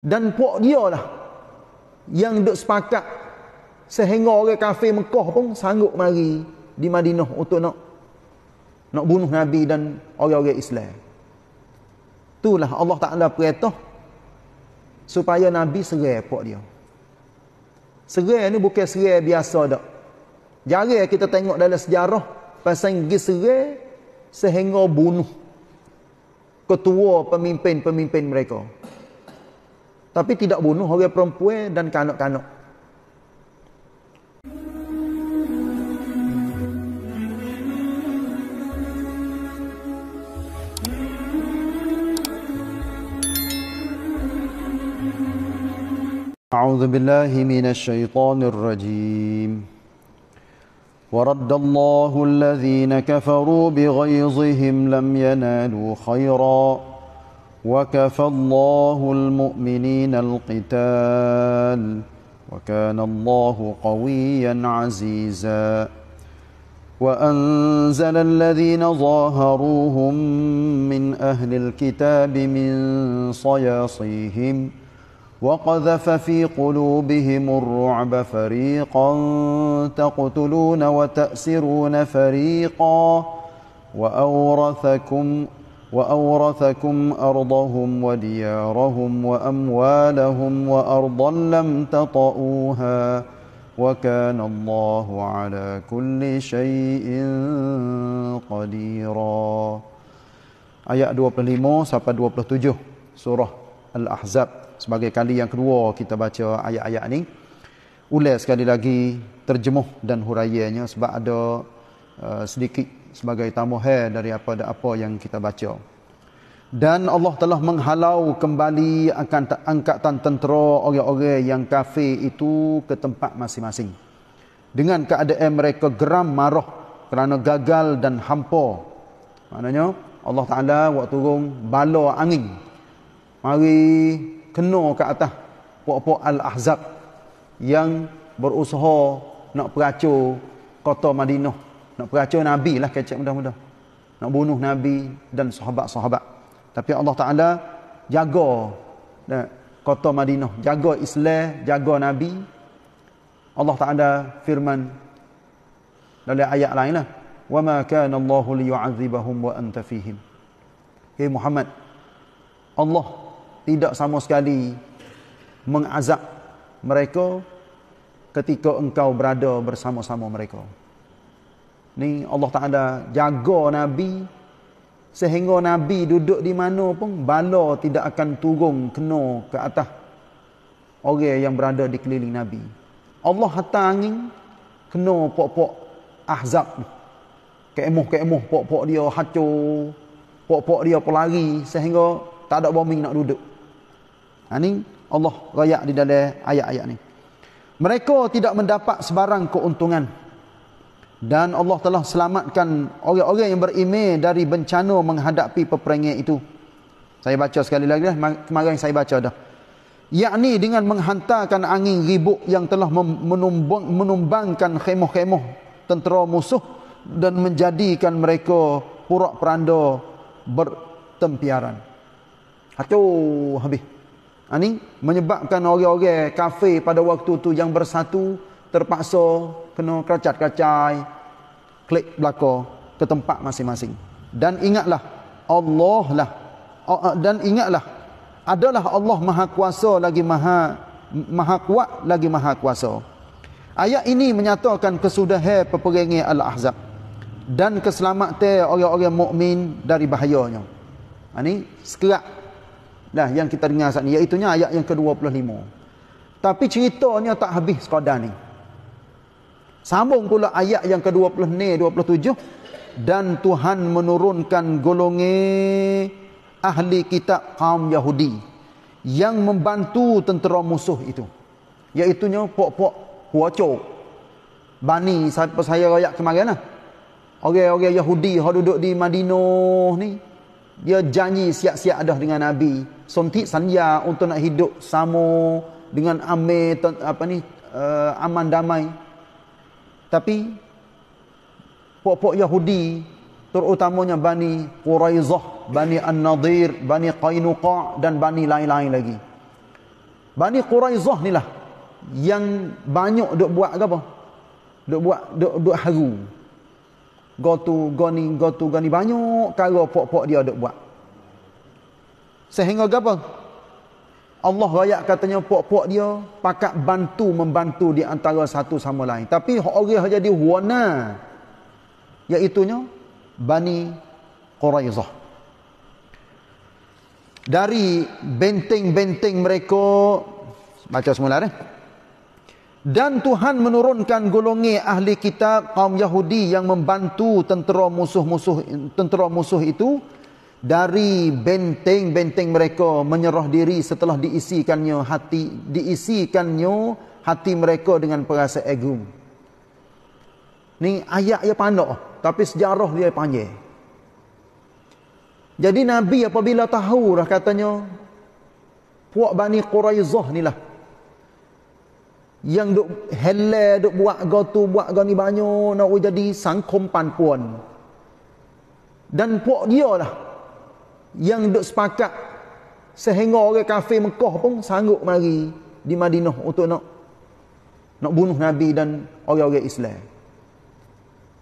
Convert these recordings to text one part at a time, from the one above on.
dan puak dia lah yang duduk sepakat sehingga orang kafir Mekah pun sanggup mari di Madinah untuk nak nak bunuh Nabi dan orang-orang Islam itulah Allah Ta'ala perintah supaya Nabi serai puak dia serai ni bukan serai biasa tak jarak kita tengok dalam sejarah pasang pergi serai sehingga bunuh ketua pemimpin-pemimpin mereka tapi tidak bunuh orang perempuan dan kanak-kanak. أعوذ بالله من الشيطان الرجيم ورد الله الذين كفروا بغيظهم لم ينالوا خيراً وكفى الله المؤمنين القتال وكان الله قويا عزيزا وانزل الذين ظاهروهم من اهل الكتاب من صياصيهم وقذف في قلوبهم الرعب فريقا تقتلون وتاسرون فريقا واورثكم وأورثكم أرضهم وديارهم وأموالهم وأرضا لم تطئوها وكان الله على كل شيء قديرا Ayat 25 sampai 27 surah Al-Ahzab sebagai kali yang kedua kita baca ayat-ayat ni ulas sekali lagi terjemuh dan huraiannya sebab ada uh, sedikit sebagai tamuhir dari apa apa yang kita baca. Dan Allah telah menghalau kembali akan angkatan tentera orang-orang yang kafir itu ke tempat masing-masing. Dengan keadaan mereka geram marah kerana gagal dan hampa. Maknanya Allah Ta'ala waktu turun bala angin. Mari kena ke atas puak Al-Ahzab yang berusaha nak peracur kota Madinah nak peracau Nabi lah kecek mudah-mudah. Nak bunuh Nabi dan sahabat-sahabat. Tapi Allah Ta'ala jaga nah, kota Madinah. Jaga Islam, jaga Nabi. Allah Ta'ala firman dalam ayat lain lah. وَمَا كَانَ اللَّهُ لِيُعَذِّبَهُمْ وَأَنْتَ فِيهِمْ Hei Muhammad, Allah tidak sama sekali mengazab mereka ketika engkau berada bersama-sama mereka. Ni Allah Ta'ala jaga Nabi. Sehingga Nabi duduk di mana pun, bala tidak akan turun kena ke atas orang yang berada di keliling Nabi. Allah hantar angin kena pok-pok ahzab. Keemuh-keemuh pok-pok dia hacur. Pok-pok dia pelari sehingga tak ada bombing nak duduk. Ini ha, Allah rayak di dalam ayat-ayat ni. Mereka tidak mendapat sebarang keuntungan dan Allah telah selamatkan orang-orang yang berimeh dari bencana menghadapi peperangan itu. Saya baca sekali lagi dah, kemarin saya baca dah. Yakni dengan menghantarkan angin ribut yang telah menumbang, menumbangkan khemoh-khemoh tentera musuh dan menjadikan mereka purak peranda bertempiaran. Hacau habis. Ini ha, menyebabkan orang-orang kafir pada waktu itu yang bersatu terpaksa kena kerajat kacai, klik belako ke tempat masing-masing dan ingatlah Allah lah dan ingatlah adalah Allah maha kuasa lagi maha maha kuat lagi maha kuasa ayat ini menyatakan kesudahan peperangan al-ahzab dan keselamatan orang-orang mukmin dari bahayanya ini ha, sekerat lah yang kita dengar saat ini iaitu ayat yang ke-25 tapi ceritanya tak habis sekadar ni Sambung pula ayat yang ke-20 ni 27 dan Tuhan menurunkan golongi ahli kitab kaum Yahudi yang membantu tentera musuh itu iaitu nya pok-pok Huaco Bani siapa saya rakyat kemarin lah orang-orang Yahudi yang duduk di Madinah ni dia janji siap-siap dah dengan Nabi suntik sanya untuk nak hidup sama dengan amir apa ni eh, aman damai tapi puak-puak Yahudi terutamanya Bani Quraizah, Bani An-Nadir, Bani Qainuqa dan Bani lain-lain lagi. Bani Quraizah ni lah yang banyak duk buat ke apa? Duk buat, duk, duk haru. Go tu, go ni, go tu, go ni. Banyak kalau puak-puak dia duk buat. Sehingga ke apa? Allah rakyat katanya puak-puak dia pakat bantu membantu di antara satu sama lain. Tapi orang jadi wana iaitunya Bani Quraizah. Dari benteng-benteng mereka baca semula eh. Dan Tuhan menurunkan golongi ahli kitab kaum Yahudi yang membantu tentera musuh-musuh tentera musuh itu dari benteng-benteng mereka menyerah diri setelah diisikannya hati diisikannya hati mereka dengan perasaan agung. Ni ayat dia pandak tapi sejarah dia panjang. Jadi Nabi apabila tahu dah katanya puak Bani Quraizah ni lah yang duk hele duk buat gatu buat gani banyak nak jadi sangkom pan puan dan puak dia lah yang duduk sepakat sehingga orang kafir Mekah pun sanggup mari di Madinah untuk nak nak bunuh Nabi dan orang-orang Islam.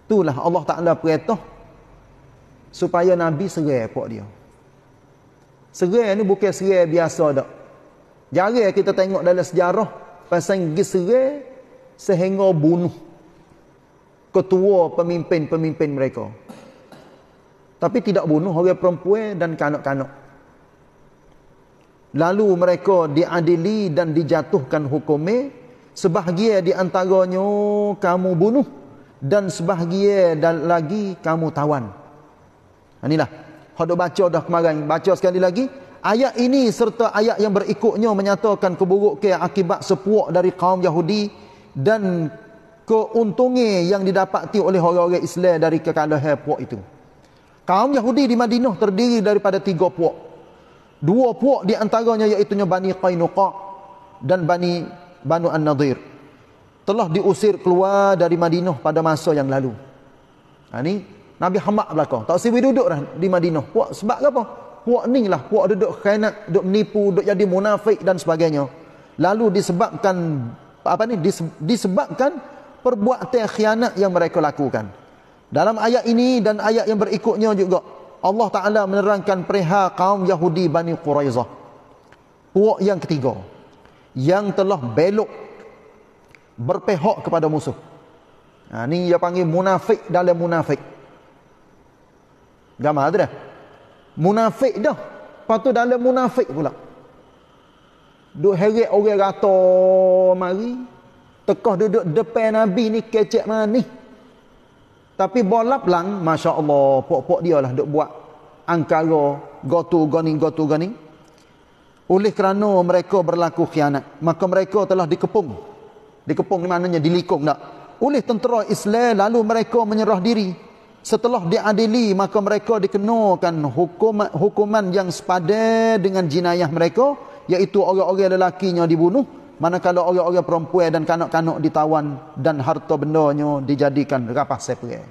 Itulah Allah Ta'ala perintah supaya Nabi serai pak dia. Serai ni bukan serai biasa dak. Jari kita tengok dalam sejarah pasang gi serai sehingga bunuh ketua pemimpin-pemimpin mereka tapi tidak bunuh orang perempuan dan kanak-kanak. Lalu mereka diadili dan dijatuhkan hukumnya. Sebahagia di antaranya kamu bunuh. Dan sebahagia dan lagi kamu tawan. Ha, inilah. Hadu baca dah kemarin. Baca sekali lagi. Ayat ini serta ayat yang berikutnya menyatakan keburukan akibat sepuak dari kaum Yahudi. Dan keuntungan yang didapati oleh orang-orang Islam dari kekalahan puak itu. Kaum Yahudi di Madinah terdiri daripada tiga puak. Dua puak di antaranya iaitu Bani Qainuqa dan Bani Banu an nadir Telah diusir keluar dari Madinah pada masa yang lalu. Ha, ni, Nabi Hamad belaka. Tak sibuk duduk dah di Madinah. Puak sebab apa? Puak ni lah. Puak duduk khainat, duduk menipu, duduk jadi munafik dan sebagainya. Lalu disebabkan apa ni? disebabkan perbuatan khianat yang mereka lakukan. Dalam ayat ini dan ayat yang berikutnya juga Allah Taala menerangkan perihal kaum Yahudi Bani Quraizah. Puak yang ketiga yang telah belok berpihak kepada musuh. Ha ni dia panggil munafik dalam munafik. Gamah tu dah. Munafik dah. Patu dalam munafik pula. Duk heret orang rata mari. Tekah duduk depan Nabi ni kecek manis. Tapi bola pelang, Masya Allah, pok-pok dia lah duk buat angkara, gotu gani, gotu gani. Oleh kerana mereka berlaku khianat, maka mereka telah dikepung. Dikepung ni maknanya dilikung tak? Oleh tentera Islam, lalu mereka menyerah diri. Setelah diadili, maka mereka dikenakan hukuman, hukuman yang sepadan dengan jinayah mereka, iaitu orang-orang lelakinya dibunuh Manakala orang-orang perempuan dan kanak-kanak ditawan dan harta bendanya dijadikan rapah separe.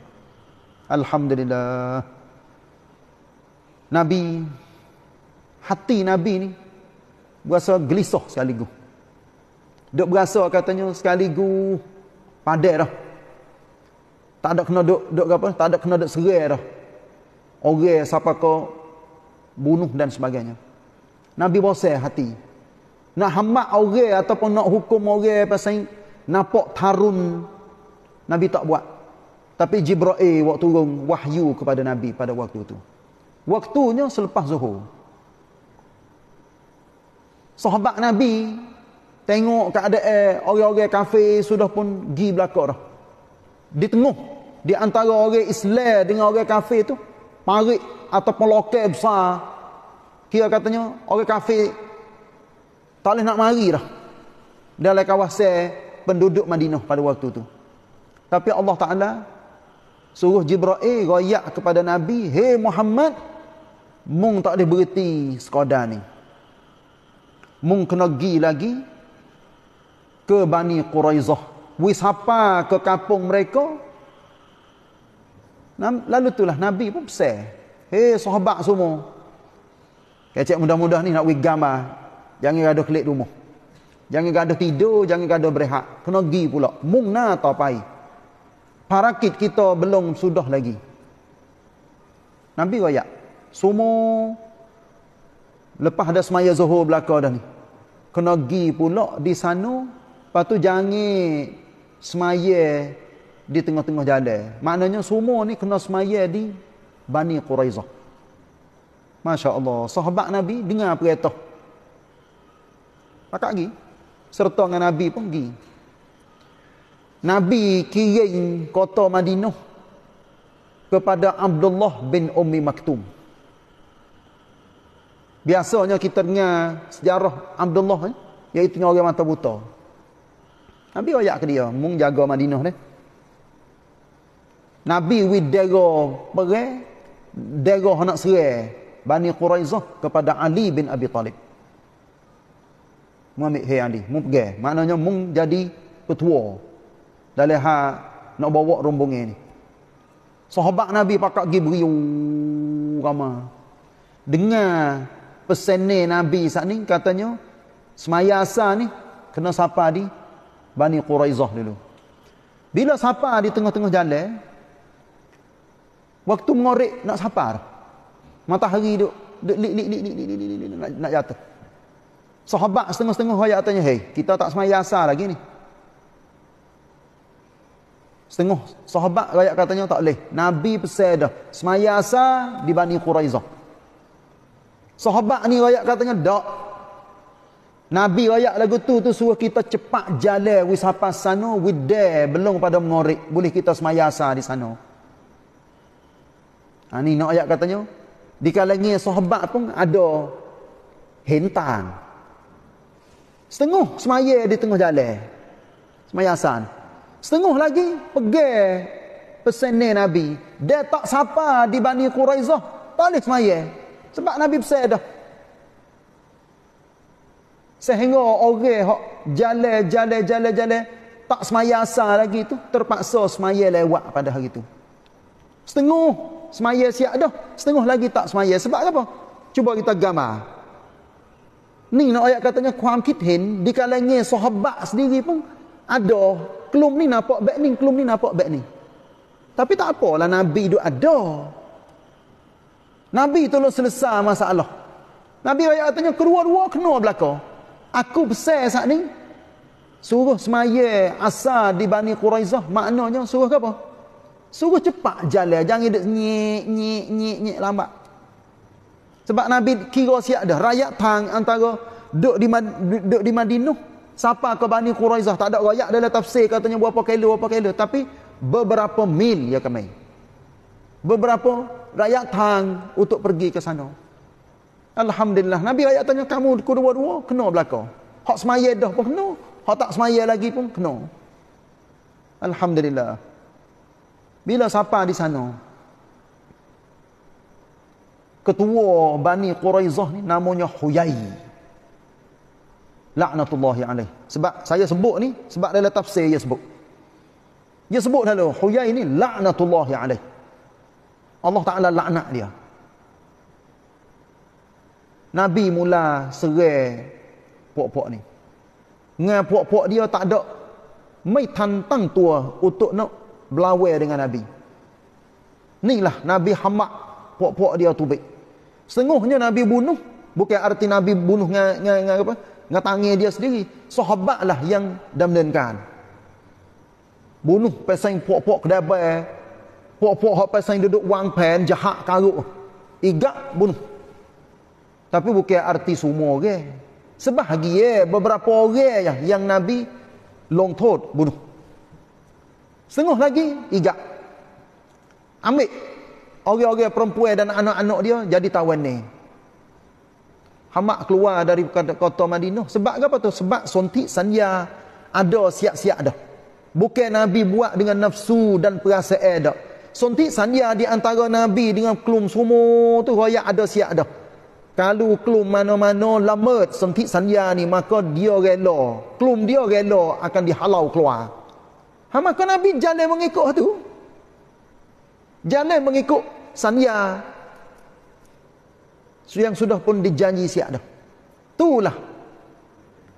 Alhamdulillah. Nabi hati Nabi ni berasa gelisah sekaligus. Duk berasa katanya sekaligus padah dah. Tak ada kena duk duk apa? Tak ada kena duk serai dah. Orang siapa kau bunuh dan sebagainya. Nabi bosan hati nak hamat orang ataupun nak hukum orang pasal napak tarun nabi tak buat tapi jibril waktu turun wahyu kepada nabi pada waktu tu. waktunya selepas zuhur sahabat nabi tengok keadaan orang-orang kafir sudah pun gi belaka dah di tengah di antara orang Islam dengan orang kafir tu parit ataupun lokal besar kira katanya orang kafir tak boleh nak mari dah. Dalam kawasan penduduk Madinah pada waktu tu. Tapi Allah Ta'ala suruh Jibra'i rayak kepada Nabi. Hei Muhammad, mung tak boleh berhenti sekadar ni. Mung kena pergi lagi ke Bani Quraizah. Wisapa ke kampung mereka. Lalu itulah Nabi pun pesan. Hei sahabat semua. Kecik mudah-mudah ni nak pergi gambar. Jangan gaduh kelik rumah. Jangan gaduh tidur, jangan gaduh berehat. Kena pergi pula. Mungna tak pai. Parakit kita belum sudah lagi. Nabi kaya. Semua lepas ada semaya zuhur belakang dah ni. Kena pergi pula di sana. Lepas tu jangan semaya di tengah-tengah jalan. Maknanya semua ni kena semaya di Bani Quraizah. Masya Allah. Sahabat Nabi dengar perintah. Ah, tak pergi. Serta dengan Nabi pun pergi. Nabi kirim kota Madinah kepada Abdullah bin Ummi Maktum. Biasanya kita dengar sejarah Abdullah ni, iaitu orang mata buta. Nabi ayak ke dia, mung jaga Madinah ni. Nabi wid dera perang, dera hendak serang Bani Quraizah kepada Ali bin Abi Talib mengambil hei ahli mu pergi maknanya mu jadi ketua dalam ha nak bawa rombong ini sahabat nabi pakak gi beri kama dengar pesan nabi saat ni katanya semaya asar ni kena sapa di Bani Quraizah dulu bila sapa di tengah-tengah jalan waktu mengorek nak sapar matahari duk lik lik lik lik lik lik nak jatuh Sahabat setengah-setengah ayat tanya, hey kita tak semayang asal lagi ni. Setengah sahabat ayat katanya tak boleh. Nabi pesan dah, semayang asal di Bani Quraizah. Sahabat ni ayat katanya, tak. Nabi ayat lagu tu, tu suruh kita cepat jalan with hapas sana, with belum pada mengorik. Boleh kita semayang asal di sana. Ha, ni nak ayat katanya, di kalangan sahabat pun ada hentang. Setengah semaya di tengah jalan. Semayasan. Setengah lagi pergi pesan Nabi. Dia tak sapa di Bani Quraizah. Tak boleh semaya. Sebab Nabi pesan dah. Sehingga orang yang jalan, jalan, jalan, jalan. Tak semayasan lagi tu. Terpaksa semaya lewat pada hari tu. Setengah semaya siap dah. Setengah lagi tak semaya. Sebab apa? Cuba kita gambar. Ni nak ayat katanya kuam kitin di kalangan sahabat sendiri pun ada kelum ni nampak baik ni kelum ni nampak baik ni. Tapi tak apalah nabi duk ada. Nabi tolong selesai masalah. Nabi ayat katanya keluar-luar kena belaka. Aku besar saat ni suruh semaya asal di Bani Quraizah maknanya suruh ke apa? Suruh cepat jalan jangan dek nyik nyik nyik nyik lambat. Sebab Nabi kira siap dah. Rakyat tang antara duduk di, duduk di Madinah. Siapa ke Bani Quraizah? Tak ada rakyat dalam tafsir katanya berapa kilo, berapa kilo. Tapi beberapa mil ya kami. Beberapa rakyat tang untuk pergi ke sana. Alhamdulillah. Nabi rakyat tanya, kamu kedua-dua kena belakang. Hak semaya dah pun kena. Hak tak semaya lagi pun kena. Alhamdulillah. Bila siapa di sana? ketua Bani Quraizah ni namanya Huyai. Laknatullahi alaih. Sebab saya sebut ni, sebab dalam tafsir dia sebut. Dia sebut dulu, lah, Huyai ni laknatullahi alaih. Allah Ta'ala laknat dia. Nabi mula serai puak-puak ni. Dengan puak-puak dia tak ada. Mai tantang tua untuk nak belawai dengan Nabi. Inilah Nabi hamak puak-puak dia tubik. Setengahnya Nabi bunuh. Bukan arti Nabi bunuh dengan apa? Dengan tangan dia sendiri. Sahabatlah yang damdenkan. Bunuh pasang puak-puak kedabai. Eh. Puak-puak yang pasang duduk wang pen, jahat karuk. Igak bunuh. Tapi bukan arti semua orang. Sebahagia eh. beberapa orang yang, lah yang Nabi long throat bunuh. Setengah lagi, igak. Ambil orang-orang perempuan dan anak-anak dia jadi tawan ni. Hamak keluar dari kota Madinah. Sebab apa tu? Sebab suntik sanya ada siap-siap dah. Bukan Nabi buat dengan nafsu dan perasaan dah. Suntik sanya di antara Nabi dengan kelum semua tu raya ada siap dah. Kalau kelum mana-mana lamat suntik sanya ni maka dia rela. Kelum dia rela akan dihalau keluar. Hamak Nabi jalan mengikut tu. Jangan mengikut sanya yang sudah pun dijanji siap dah itulah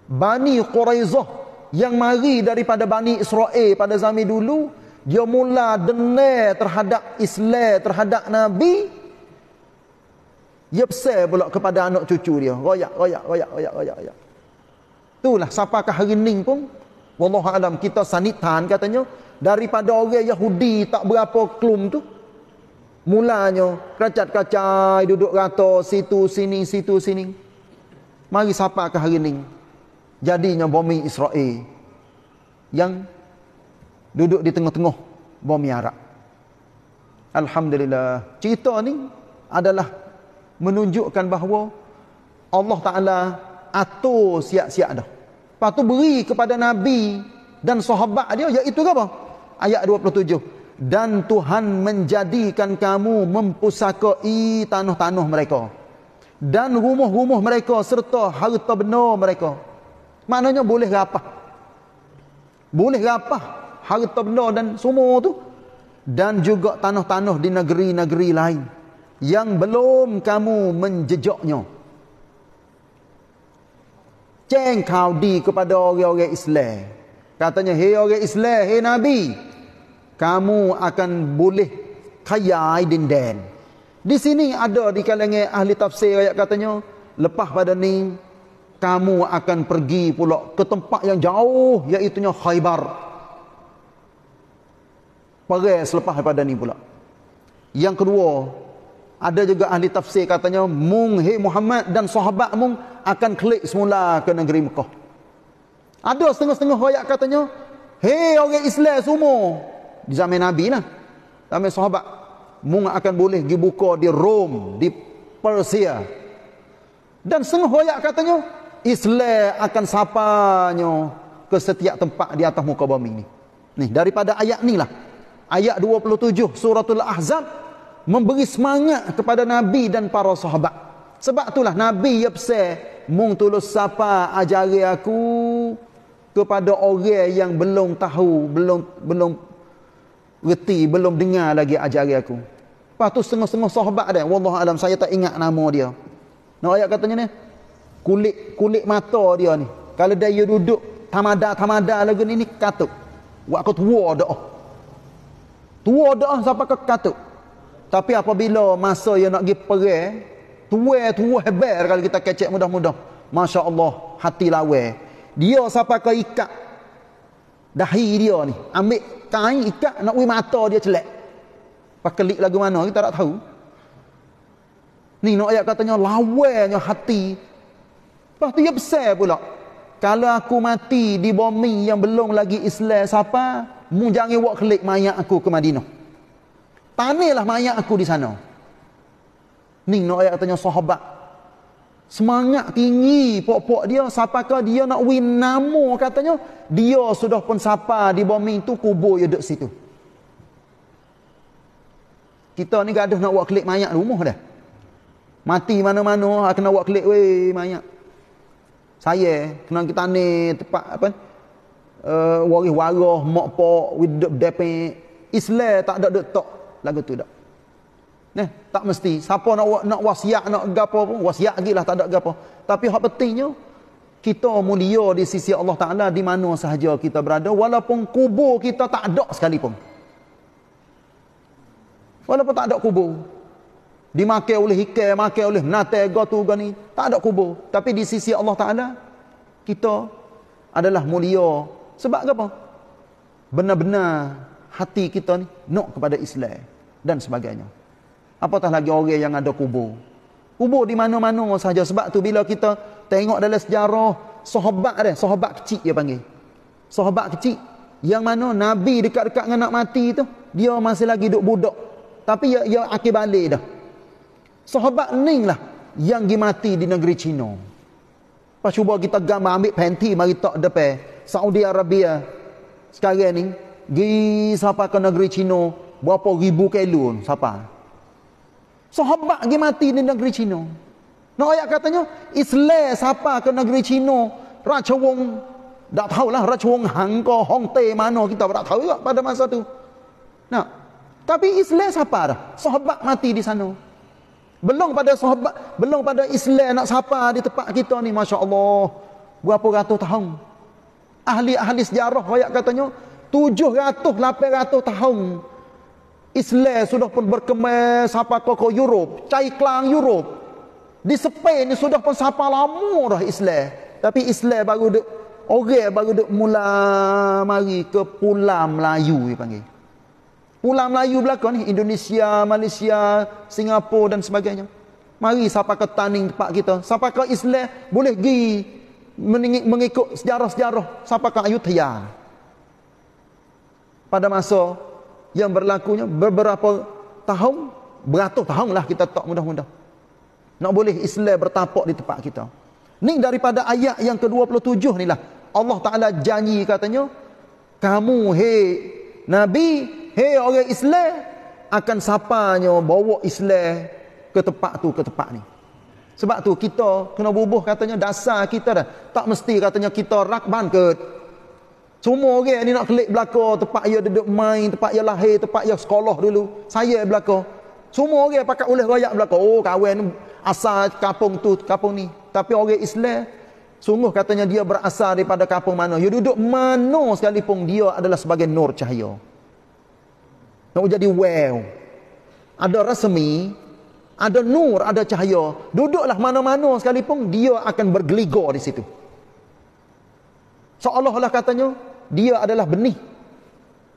Bani Quraizah yang mari daripada Bani Israel pada zaman dulu dia mula dengar terhadap Islam terhadap Nabi dia besar pula kepada anak cucu dia royak royak royak royak royak royak itulah siapa ke hari ini pun Wallahu kita sanitan katanya daripada orang Yahudi tak berapa klum tu Mulanya kacat kacai duduk rata situ sini situ sini. Mari siapa ke hari ini? Jadinya bomi Israel yang duduk di tengah-tengah bomi Arab. Alhamdulillah. Cerita ni adalah menunjukkan bahawa Allah Ta'ala atur siap-siap dah. Lepas tu beri kepada Nabi dan sahabat dia iaitu apa? Ayat 27 dan Tuhan menjadikan kamu mempusakai tanah-tanah mereka dan rumah-rumah mereka serta harta benda mereka maknanya boleh rapah boleh rapah harta benda dan semua tu dan juga tanah-tanah di negeri-negeri lain yang belum kamu menjejaknya ceng di kepada orang-orang Islam katanya hei orang Islam hei nabi kamu akan boleh khayai dinden. Di sini ada di kalangan ahli tafsir ayat katanya, lepas pada ni, kamu akan pergi pula ke tempat yang jauh, iaitu khaybar. Perih selepas pada ni pula. Yang kedua, ada juga ahli tafsir katanya, mung he Muhammad dan sahabat mung akan klik semula ke negeri Mekah. Ada setengah-setengah ayat katanya, hei orang Islam semua, di zaman Nabi lah. Zaman sahabat. Mung akan boleh dibuka di Rom, di Persia. Dan senghoyak katanya, Islam akan sapanya ke setiap tempat di atas muka bumi ini. Nih, daripada ayat ni lah. Ayat 27 suratul Ahzab memberi semangat kepada Nabi dan para sahabat. Sebab itulah Nabi ya mung tulus sapa ajari aku kepada orang yang belum tahu, belum belum reti belum dengar lagi ajari aku. Lepas tu setengah-setengah sahabat dia, wallah alam saya tak ingat nama dia. Nak ayat katanya ni, kulit kulit mata dia ni. Kalau dia duduk tamada tamada lagi ni ni katuk. Waktu tua doa. Tua doa sampai ke katuk. Tapi apabila masa dia nak pergi perang, tua tua hebat kalau kita kecek mudah-mudah. Masya-Allah, hati lawe. Dia siapa ke ikat dahi dia ni ambil kain ikat nak ui mata dia celak pakai lik lagu mana kita tak tahu ni nak ayat katanya lawanya hati lepas tu dia besar pula kalau aku mati di bumi yang belum lagi Islam siapa mu jangan buat kelik mayat aku ke Madinah tanilah mayat aku di sana ni nak ayat katanya sahabat Semangat tinggi pok-pok dia sapakah dia nak win nama katanya dia sudah pun sapa di bombing tu kubur dia dekat situ. Kita ni gaduh nak buat klik mayat rumah dah. Mati mana-mana ha, kena buat klik wey mayat. Saya kena kita ni tempat apa uh, eh, waris warah mak pok widuk depe Islam tak ada dekat lagu tu dah. Ne, tak mesti. Siapa nak nak wasiat nak gapo pun wasiat gilah tak ada gapo. Tapi hak pentingnya kita mulia di sisi Allah Taala di mana sahaja kita berada walaupun kubur kita tak ada sekalipun. Walaupun tak ada kubur. Dimakai oleh ikan, makan oleh menate go tu go tak ada kubur. Tapi di sisi Allah Taala kita adalah mulia. Sebab apa? Benar-benar hati kita ni nak kepada Islam dan sebagainya. Apatah lagi orang yang ada kubur. Kubur di mana-mana saja. Sebab tu bila kita tengok dalam sejarah sahabat dia. Sahabat kecil dia panggil. Sahabat kecil. Yang mana Nabi dekat-dekat dengan nak mati tu. Dia masih lagi duduk budak. Tapi ia, ya, ia ya akhir balik dah. Sahabat ni lah. Yang pergi mati di negeri Cina. Lepas cuba kita gambar ambil panti. Mari tak depan. Saudi Arabia. Sekarang ni. Gi siapa ke negeri Cina. Berapa ribu kelun. Siapa? Siapa? Sahabat pergi mati di negeri Cina. Nak no, ayat katanya, Islam siapa ke negeri Cina, Raja Wong, tak tahulah Raja Wong Hangko, Hong Te mana, kita tak tahu juga pada masa tu. Nah, tapi Islam siapa dah? Sahabat mati di sana. Belum pada sahabat, belum pada Islam nak siapa di tempat kita ni, Masya Allah. Berapa ratus tahun? Ahli-ahli sejarah, ayat katanya, 700-800 tahun Islam sudah pun berkembang sapa ke koko Europe, cai klang Europe. Di Spain sudah pun sapa lama dah Islam. Tapi Islam baru duk orang baru duk mula mari ke Pulau Melayu panggil. Pulau Melayu belakang ni Indonesia, Malaysia, Singapura dan sebagainya. Mari sapa ke taning tempat kita. Sapa ke Islam boleh gi mengikut sejarah-sejarah sapa ke Ayutthaya. Pada masa yang berlakunya beberapa tahun, beratus tahun lah kita tak mudah-mudah. Nak boleh Islam bertapak di tempat kita. Ni daripada ayat yang ke-27 ni lah. Allah Ta'ala janji katanya, kamu hei Nabi, hei orang Islam, akan sapanya bawa Islam ke tempat tu, ke tempat ni. Sebab tu kita kena bubuh katanya dasar kita dah. Tak mesti katanya kita rakban ke semua orang okay, ni nak klik belaka tempat dia duduk main, tempat dia lahir, tempat dia sekolah dulu. Saya belaka. Semua orang okay, pakat oleh rakyat belaka. Oh, kawan ni asal kampung tu, kampung ni. Tapi orang okay, Islam sungguh katanya dia berasal daripada kampung mana. Dia duduk mana sekalipun dia adalah sebagai nur cahaya. Nak jadi well. Ada resmi, ada nur, ada cahaya. Duduklah mana-mana sekalipun dia akan bergeligor di situ. Seolah-olah katanya dia adalah benih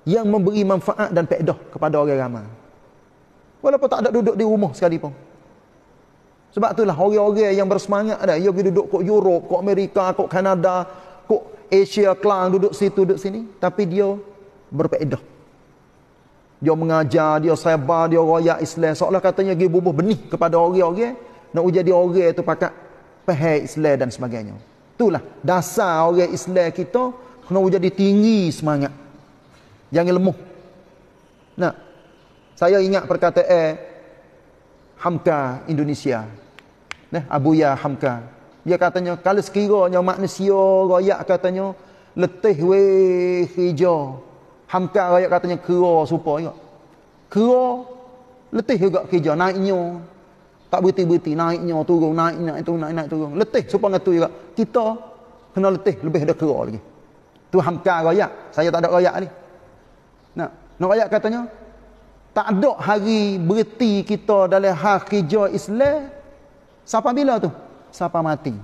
yang memberi manfaat dan faedah kepada orang ramai. Walaupun tak ada duduk di rumah sekalipun. Sebab itulah orang-orang yang bersemangat ada. dia pergi duduk kok Europe, kok Amerika, kok Kanada, kok Asia Klang duduk situ duduk sini, tapi dia berfaedah. Dia mengajar, dia sabar, dia royak Islam. Seolah katanya dia bubuh benih kepada orang-orang nak jadi orang itu pakai pahai Islam dan sebagainya. Itulah dasar orang Islam kita kena jadi tinggi semangat jangan lemuh nah saya ingat perkataan eh, Hamka Indonesia nah Abu Ya Hamka dia katanya kalau sekiranya manusia royak katanya letih we hijau Hamka royak katanya kera supa juga kera letih juga kerja naiknya tak berhenti-berhenti naiknya turun naik naik turun naik naik turun letih supa ngatu juga kita kena letih lebih dah kera lagi Tu hamka rakyat. Saya tak ada rakyat ni. Nak. Nak rakyat katanya tak ada hari berhenti kita dalam hak kerja Islam. Siapa bila tu? Siapa mati.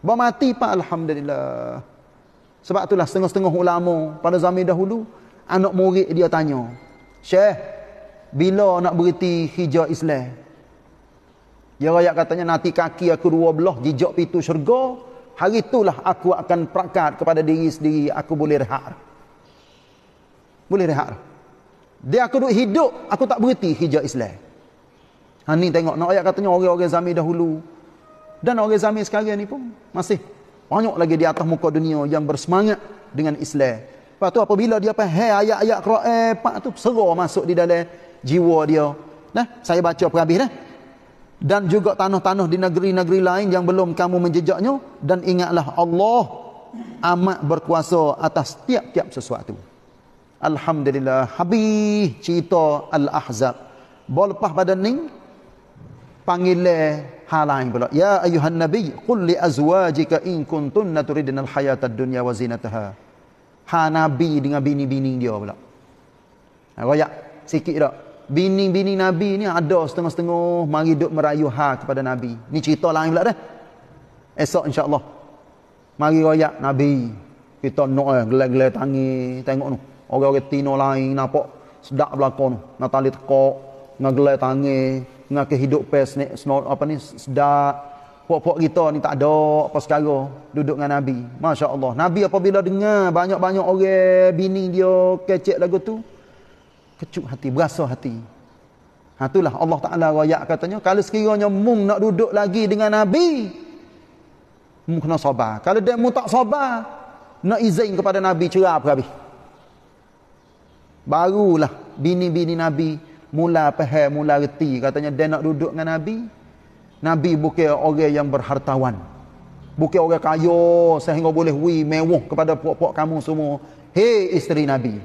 Ba mati pak alhamdulillah. Sebab itulah setengah-setengah ulama pada zaman dahulu anak murid dia tanya, "Syekh, bila nak berhenti hijau Islam?" Ya rakyat katanya nanti kaki aku dua belah jejak pintu syurga, Hari itulah aku akan prakat kepada diri sendiri. Aku boleh rehat. Boleh rehat. Dia aku duduk hidup, aku tak berhenti hijau Islam. Ha, ni tengok, nak ayat katanya orang-orang zamir dahulu. Dan orang zamir sekarang ni pun masih banyak lagi di atas muka dunia yang bersemangat dengan Islam. Lepas tu apabila dia pahal ayat-ayat Quran, eh, tu serah masuk di dalam jiwa dia. Nah, saya baca perhabis dah dan juga tanah-tanah di negeri-negeri lain yang belum kamu menjejaknya dan ingatlah Allah amat berkuasa atas tiap-tiap sesuatu. Alhamdulillah habis cerita Al-Ahzab. Bolpah pada ni panggil hal lain pula. Ya ayuhan nabi qul li azwajika in kuntunna turidna al hayat ad-dunya wa zinataha. Ha nabi dengan bini-bini dia pula. Ha, royak sikit dah bini-bini Nabi ni ada setengah-setengah oh, mari duk merayu ha kepada Nabi. Ni cerita lain pula dah. Esok insya-Allah mari royak Nabi. Kita nak eh, gelag-gelag tangi tengok tu. Orang-orang tino lain nampak sedak belakon tu. Nak tali tekok, ngagelag tangi, ngak kehidupan ni snor apa ni sedak pok pok kita ni tak ada apa sekara duduk dengan Nabi. Masya Allah. Nabi apabila dengar banyak-banyak orang bini dia kecek lagu tu kecuk hati, berasa hati. Ha, itulah Allah Ta'ala rakyat katanya, kalau sekiranya mung nak duduk lagi dengan Nabi, mung kena sabar. Kalau dia mung tak sabar, nak izin kepada Nabi, cerah apa habis? Barulah bini-bini Nabi mula pehe, mula reti. Katanya dia nak duduk dengan Nabi, Nabi bukan orang yang berhartawan. Bukan orang kaya sehingga boleh wi mewah kepada puak-puak kamu semua. Hei isteri Nabi.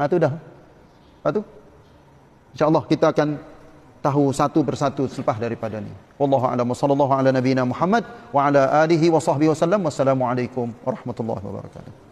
Ha, itu dah. Lepas tu insya-Allah kita akan tahu satu persatu selepas daripada ni. Wallahu a'lam sallallahu ala nabiyyina Muhammad wa ala alihi wa sahbihi wasallam. Wassalamualaikum warahmatullahi wabarakatuh.